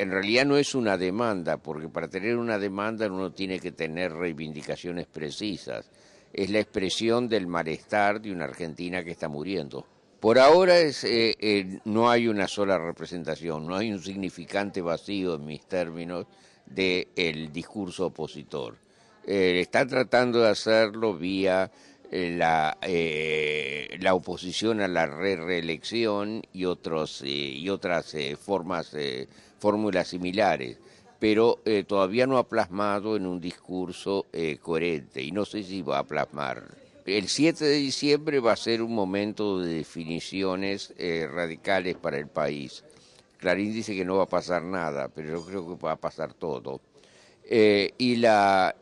en realidad no es una demanda, porque para tener una demanda uno tiene que tener reivindicaciones precisas. Es la expresión del malestar de una Argentina que está muriendo. Por ahora es, eh, eh, no hay una sola representación, no hay un significante vacío en mis términos del el discurso opositor. Eh, está tratando de hacerlo vía eh, la, eh, la oposición a la reelección y, otros, eh, y otras formas, fórmulas similares, pero todavía no ha plasmado en un discurso coherente y no sé si va a plasmar. El 7 de diciembre va a ser un momento de definiciones radicales para el país. Clarín dice que no va a pasar nada, pero yo creo que va a pasar todo. y la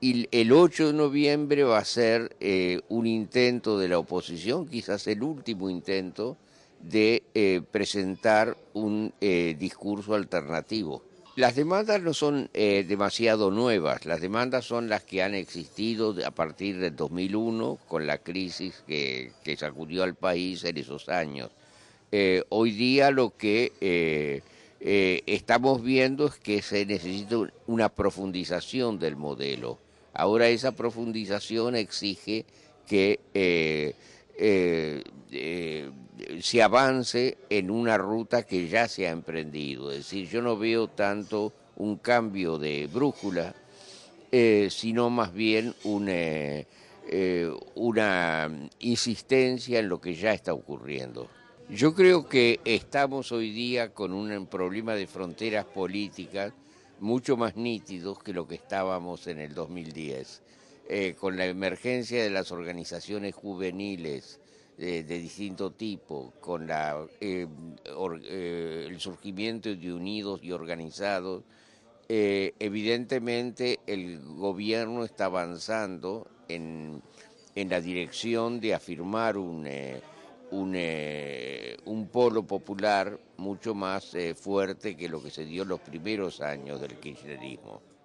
y el 8 de noviembre va a ser eh, un intento de la oposición, quizás el último intento, de eh, presentar un eh, discurso alternativo. Las demandas no son demasiado nuevas, las demandas son las que han existido a partir del 2001 con la crisis que, sacudió al país en esos años. hoy día lo que... estamos viendo es que se necesita una profundización del modelo. Ahora esa profundización exige que eh, eh, eh, se avance en una ruta que ya se ha emprendido. Es decir, yo no veo tanto un cambio de brújula, sino más bien una insistencia en lo que ya está ocurriendo. Yo creo que estamos hoy día con un problema de fronteras políticas mucho más nítidos que lo que estábamos en el 2010. Eh, con la emergencia de las organizaciones juveniles eh, de distinto tipo, con eh, el surgimiento de unidos y organizados, evidentemente el gobierno está avanzando en, en la dirección de afirmar un, un polo popular mucho más eh, fuerte que lo que se dio en los primeros años del kirchnerismo.